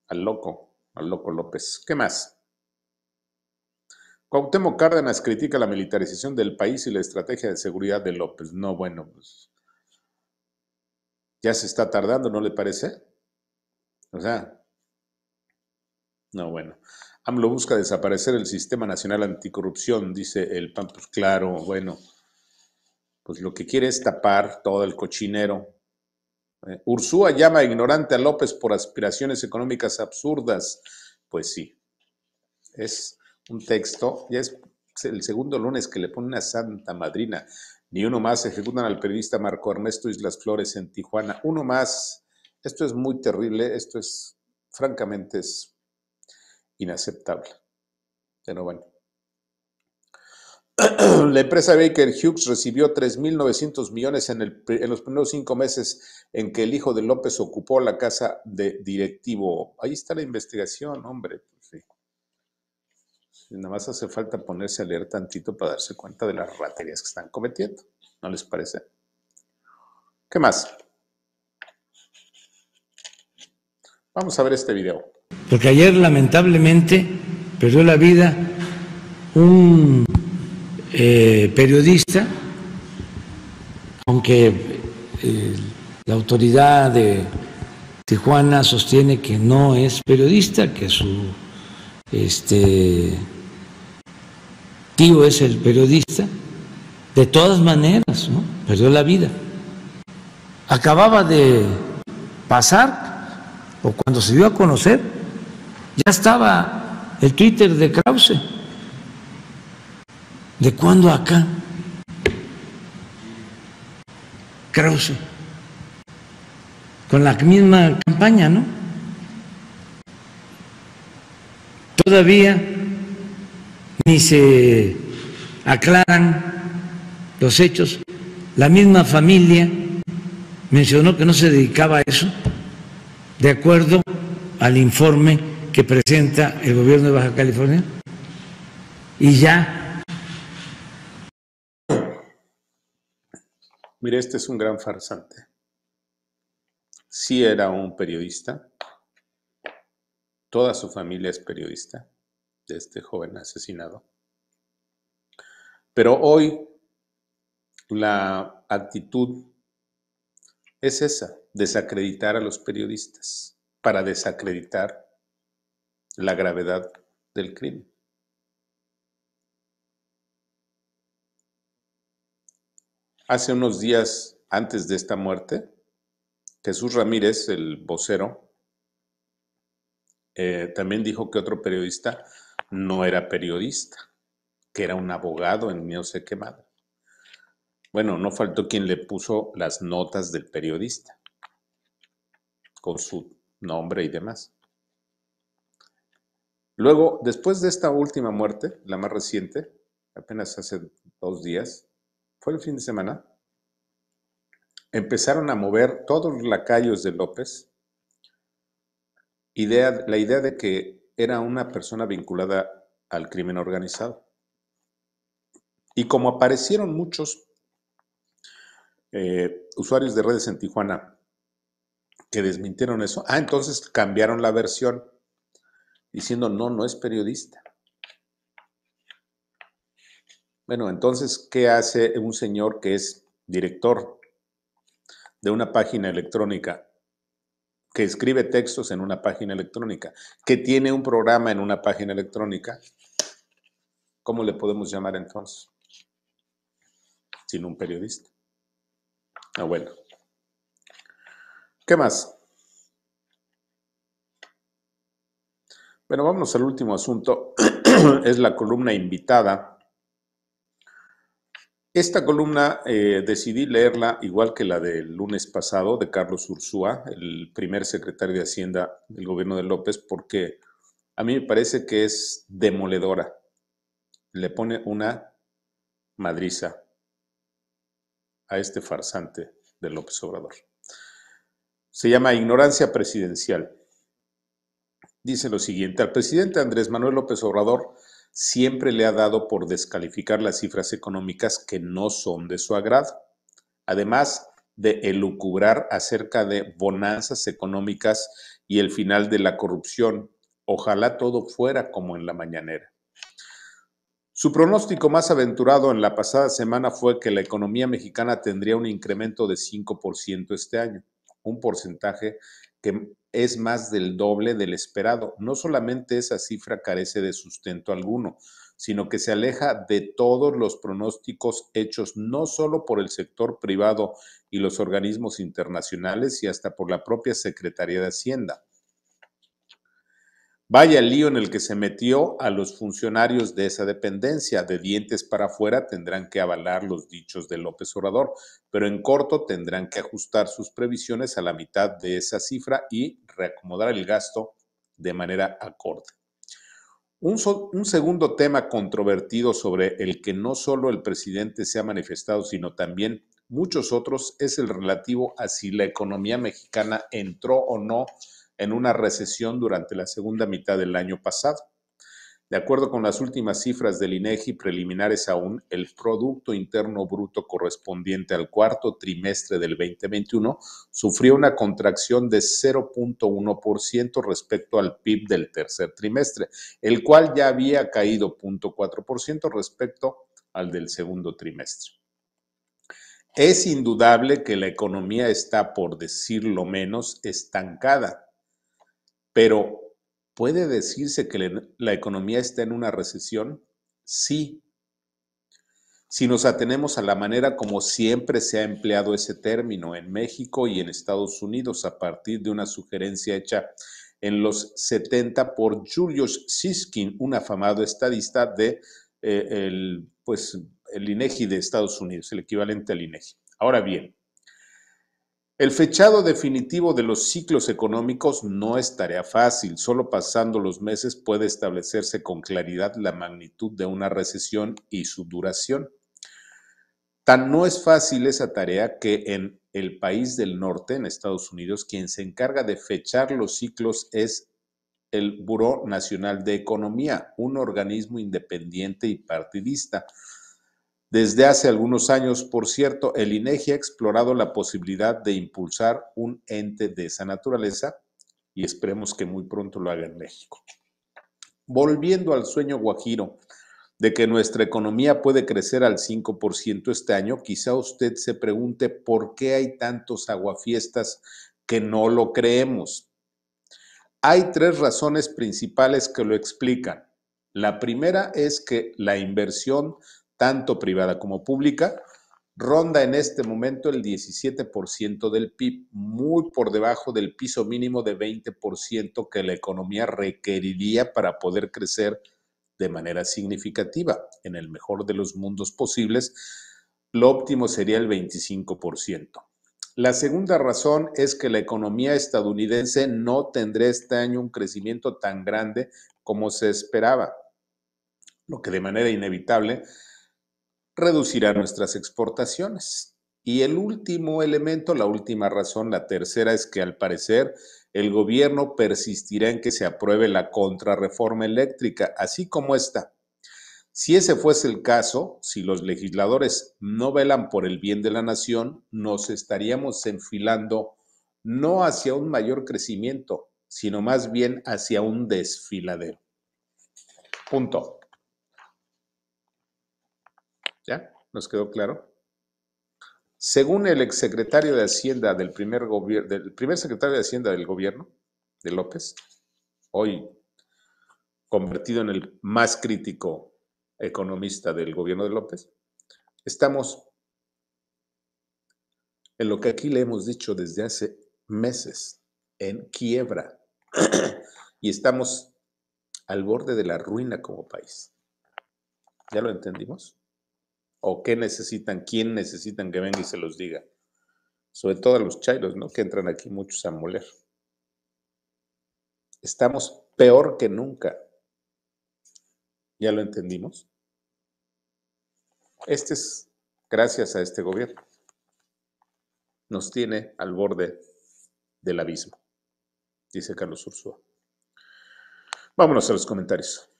al loco, al loco López. ¿Qué más? Cuauhtémoc Cárdenas critica la militarización del país y la estrategia de seguridad de López. No, bueno, pues ya se está tardando, ¿no le parece? O sea, no, bueno. AMLO busca desaparecer el Sistema Nacional Anticorrupción, dice el PAN. claro, bueno pues lo que quiere es tapar todo el cochinero. Eh, Ursúa llama ignorante a López por aspiraciones económicas absurdas. Pues sí, es un texto, ya es el segundo lunes que le pone una santa madrina. Ni uno más ejecutan al periodista Marco Ernesto Islas Flores en Tijuana. Uno más. Esto es muy terrible, esto es, francamente, es inaceptable. no bueno. La empresa Baker Hughes recibió 3.900 millones en, los primeros cinco meses en que el hijo de López ocupó la casa de directivo. Ahí está la investigación, hombre. Pues nada más hace falta ponerse a leer tantito para darse cuenta de las raterías que están cometiendo. ¿No les parece? ¿Qué más? Vamos a ver este video. Porque ayer lamentablemente perdió la vida un eh, periodista, aunque eh, la autoridad de Tijuana sostiene que no es periodista, que su este, tío es el periodista, de todas maneras, perdió la vida. Acababa de pasar, o cuando se dio a conocer, ya estaba el Twitter de Krause ¿De cuándo acá? Krause, con la misma campaña, ¿no? Todavía ni se aclaran los hechos. La misma familia mencionó que no se dedicaba a eso, de acuerdo al informe que presenta el gobierno de Baja California, y ya Mire, este es un gran farsante. Sí era un periodista. Toda su familia es periodista de este joven asesinado. Pero hoy la actitud es esa, desacreditar a los periodistas para desacreditar la gravedad del crimen. Hace unos días antes de esta muerte, Jesús Ramírez, el vocero, eh, también dijo que otro periodista no era periodista, que era un abogado en no se qué Bueno, no faltó quien le puso las notas del periodista, con su nombre y demás. Luego, después de esta última muerte, la más reciente, apenas hace dos días, fue el fin de semana, empezaron a mover todos los lacayos de López, la idea de que era una persona vinculada al crimen organizado. Y como aparecieron muchos eh, usuarios de redes en Tijuana que desmintieron eso, ah, entonces cambiaron la versión diciendo, no, no es periodista. Bueno, entonces, ¿qué hace un señor que es director de una página electrónica, que escribe textos en una página electrónica, que tiene un programa en una página electrónica? ¿Cómo le podemos llamar entonces? Sin un periodista. Ah, bueno. ¿Qué más? Bueno, vamos al último asunto. es la columna invitada esta columna eh, decidí leerla igual que la del lunes pasado de Carlos Ursúa, el primer secretario de Hacienda del gobierno de López, porque a mí me parece que es demoledora. Le pone una madriza a este farsante de López Obrador. Se llama Ignorancia Presidencial. Dice lo siguiente, al presidente Andrés Manuel López Obrador siempre le ha dado por descalificar las cifras económicas que no son de su agrado, además de elucubrar acerca de bonanzas económicas y el final de la corrupción. Ojalá todo fuera como en la mañanera. Su pronóstico más aventurado en la pasada semana fue que la economía mexicana tendría un incremento de 5% este año, un porcentaje que es más del doble del esperado. No solamente esa cifra carece de sustento alguno, sino que se aleja de todos los pronósticos hechos no solo por el sector privado y los organismos internacionales y hasta por la propia Secretaría de Hacienda. Vaya lío en el que se metió a los funcionarios de esa dependencia. De dientes para afuera tendrán que avalar los dichos de López Obrador, pero en corto tendrán que ajustar sus previsiones a la mitad de esa cifra y reacomodar el gasto de manera acorde. Un, un, segundo tema controvertido sobre el que no solo el presidente se ha manifestado, sino también muchos otros, es el relativo a si la economía mexicana entró o no en una recesión durante la segunda mitad del año pasado. De acuerdo con las últimas cifras del INEGI preliminares aún, el Producto Interno Bruto correspondiente al cuarto trimestre del 2021 sufrió una contracción de 0.1% respecto al PIB del tercer trimestre, el cual ya había caído 0.4% respecto al del segundo trimestre. Es indudable que la economía está, por decirlo menos, estancada pero, ¿puede decirse que la economía está en una recesión? Sí. Si nos atenemos a la manera como siempre se ha empleado ese término en México y en Estados Unidos a partir de una sugerencia hecha en los 70 por Julius Siskin, un afamado estadista de eh, el, pues, el INEGI e de Estados Unidos, el equivalente al INEGI. E Ahora bien, el fechado definitivo de los ciclos económicos no es tarea fácil, solo pasando los meses puede establecerse con claridad la magnitud de una recesión y su duración. Tan no es fácil esa tarea que en el país del norte, en Estados Unidos, quien se encarga de fechar los ciclos es el Buró Nacional de Economía, un organismo independiente y partidista desde hace algunos años, por cierto, el INEGI e ha explorado la posibilidad de impulsar un ente de esa naturaleza y esperemos que muy pronto lo haga en México. Volviendo al sueño guajiro de que nuestra economía puede crecer al 5% este año, quizá usted se pregunte por qué hay tantos aguafiestas que no lo creemos. Hay tres razones principales que lo explican. La primera es que la inversión tanto privada como pública, ronda en este momento el 17% del PIB, muy por debajo del piso mínimo de 20% que la economía requeriría para poder crecer de manera significativa. En el mejor de los mundos posibles, lo óptimo sería el 25%. La segunda razón es que la economía estadounidense no tendrá este año un crecimiento tan grande como se esperaba, lo que de manera inevitable reducirá nuestras exportaciones. Y el último elemento, la última razón, la tercera es que al parecer el gobierno persistirá en que se apruebe la contrarreforma eléctrica, así como está. Si ese fuese el caso, si los legisladores no velan por el bien de la nación, nos estaríamos enfilando no hacia un mayor crecimiento, sino más bien hacia un desfiladero. Punto. ¿Ya? ¿Nos quedó claro? Según el exsecretario de Hacienda del primer, gobierno, del primer secretario de Hacienda del gobierno, de López, hoy convertido en el más crítico economista del gobierno de López, estamos en lo que aquí le hemos dicho desde hace meses, en quiebra, y estamos al borde de la ruina como país. ¿Ya lo entendimos? o qué necesitan, quién necesitan que venga y se los diga. Sobre todo a los chairos, ¿no? Que entran aquí muchos a moler. Estamos peor que nunca. ¿Ya lo entendimos? Este es gracias a este gobierno. Nos tiene al borde del abismo, dice Carlos Ursúa. Vámonos a los comentarios.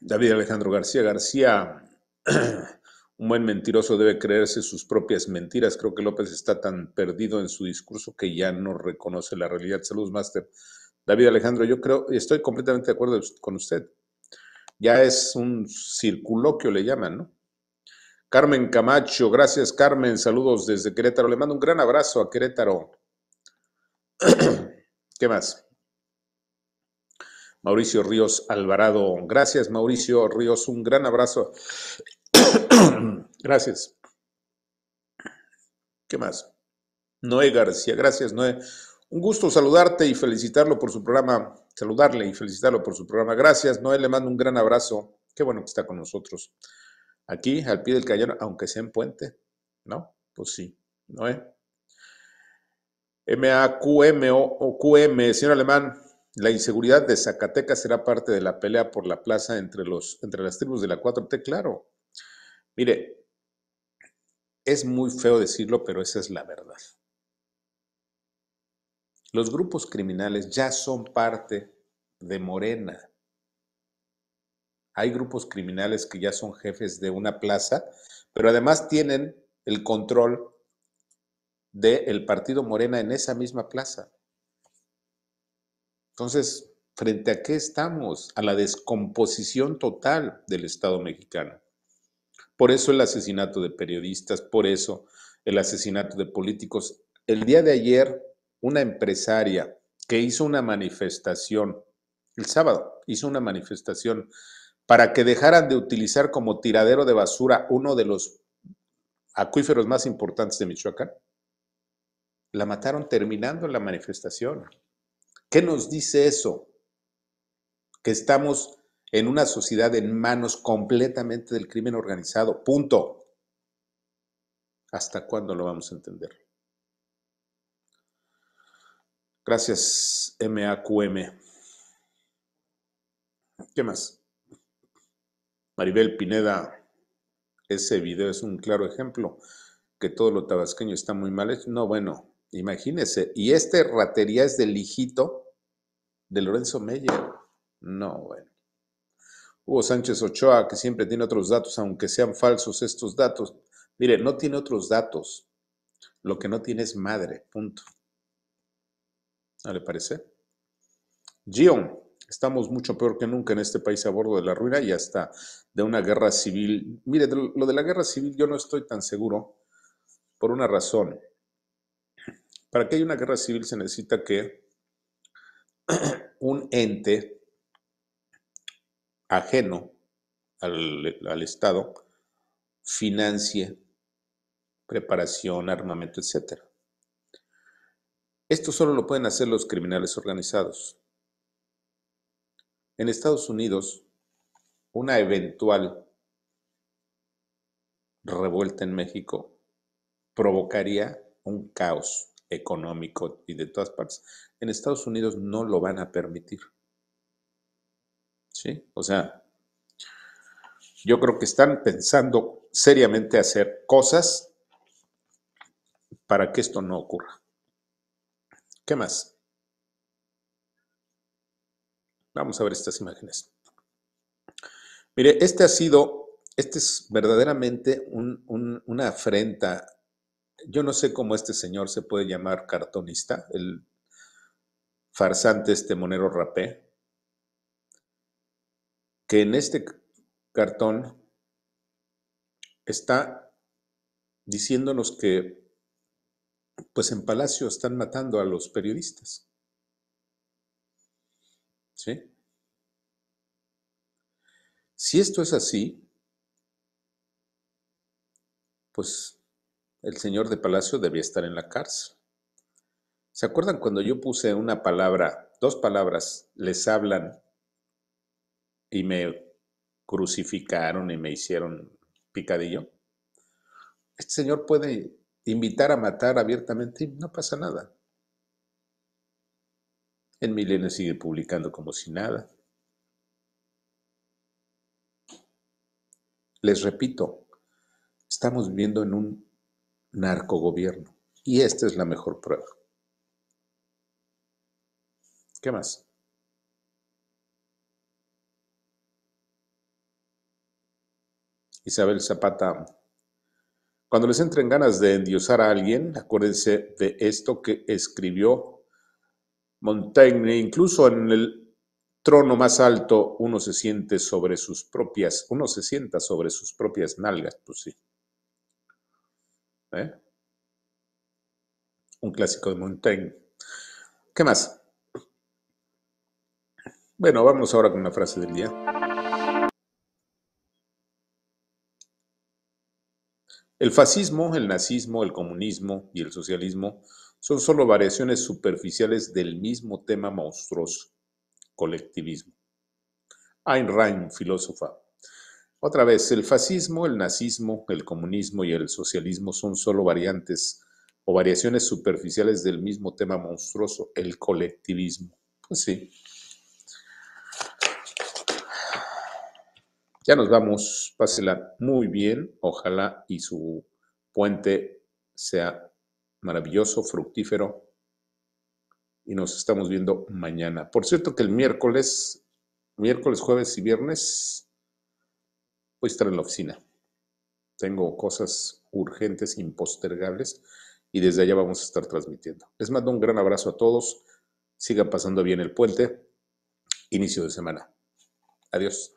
David Alejandro García García un buen mentiroso debe creerse sus propias mentiras. Creo que López está tan perdido en su discurso que ya no reconoce la realidad. Saludos, Master. David Alejandro, yo creo, y estoy completamente de acuerdo con usted. Ya es un circuloquio, le llaman, ¿no? Carmen Camacho, gracias Carmen, saludos desde Querétaro. Le mando un gran abrazo a Querétaro. ¿Qué más? Mauricio Ríos Alvarado. Gracias, Mauricio Ríos. Un gran abrazo. gracias. ¿Qué más? Noé García. Gracias, Noé. Un gusto saludarte y felicitarlo por su programa, saludarle y felicitarlo por su programa. Gracias, Noé, le mando un gran abrazo. Qué bueno que está con nosotros. Aquí, al pie del cañón, aunque sea en puente, ¿no? Pues sí, Noé. m a q m o q m señor Alemán, la inseguridad de Zacatecas será parte de la pelea por la plaza entre, los, entre las tribus de la 4T, claro. Mire, es muy feo decirlo, pero esa es la verdad. Los grupos criminales ya son parte de Morena. Hay grupos criminales que ya son jefes de una plaza, pero además tienen el control del partido Morena en esa misma plaza. Entonces, ¿frente a qué estamos? A la descomposición total del Estado mexicano. Por eso el asesinato de periodistas, por eso el asesinato de políticos. El día de ayer, una empresaria que hizo una manifestación, el sábado hizo una manifestación para que dejaran de utilizar como tiradero de basura uno de los acuíferos más importantes de Michoacán. La mataron terminando la manifestación. ¿Qué nos dice eso? Que estamos en una sociedad en manos completamente del crimen organizado. Punto. ¿Hasta cuándo lo vamos a entender? Gracias, MAQM. ¿Qué más? Maribel Pineda, ese video es un claro ejemplo que todo lo tabasqueño está muy mal hecho. No, bueno, imagínese. Y este ratería es del hijito ¿De Lorenzo Meyer? No, bueno. Hugo Sánchez Ochoa, que siempre tiene otros datos, aunque sean falsos estos datos. Mire, no tiene otros datos. Lo que no tiene es madre, punto. ¿No le parece? Gion, estamos mucho peor que nunca en este país a bordo de la ruina y hasta de una guerra civil. Mire, lo de la guerra civil yo no estoy tan seguro por una razón. Para que haya una guerra civil se necesita que un ente ajeno al, Estado financie preparación, armamento, etcétera. Esto solo lo pueden hacer los criminales organizados. En Estados Unidos, una eventual revuelta en México provocaría un caos económico y de todas partes. En Estados Unidos no lo van a permitir. ¿Sí? O sea, yo creo que están pensando seriamente hacer cosas para que esto no ocurra. ¿Qué más? Vamos a ver estas imágenes. Mire, este ha sido, este es verdaderamente una afrenta yo no sé cómo este señor se puede llamar cartonista, el farsante este monero rapé, que en este cartón está diciéndonos que pues en Palacio están matando a los periodistas. ¿Sí? Si esto es así, pues el señor de Palacio debía estar en la cárcel. ¿Se acuerdan cuando yo puse una palabra, dos palabras, les hablan y me crucificaron y me hicieron picadillo? Este señor puede invitar a matar abiertamente y no pasa nada. En Milenio sigue publicando como si nada. Les repito, estamos viviendo en un narcogobierno. Y esta es la mejor prueba. ¿Qué más? Isabel Zapata, cuando les entren ganas de endiosar a alguien, acuérdense de esto que escribió Montaigne, incluso en el trono más alto uno se siente sobre sus propias, uno se sienta sobre sus propias nalgas, pues sí. ¿Eh? Un clásico de Montaigne. ¿Qué más? Bueno, vamos ahora con una frase del día. El fascismo, el nazismo, el comunismo y el socialismo son solo variaciones superficiales del mismo tema monstruoso, colectivismo. Ayn filósofo. filósofa, otra vez, el fascismo, el nazismo, el comunismo y el socialismo son solo variantes o variaciones superficiales del mismo tema monstruoso, el colectivismo. Pues sí. Ya nos vamos, pásela muy bien, ojalá y su puente sea maravilloso, fructífero, y nos estamos viendo mañana. Por cierto que el miércoles, miércoles, jueves y viernes Voy a estar en la oficina. Tengo cosas urgentes, impostergables, y desde allá vamos a estar transmitiendo. Les mando un gran abrazo a todos. Sigan pasando bien el puente. Inicio de semana. Adiós.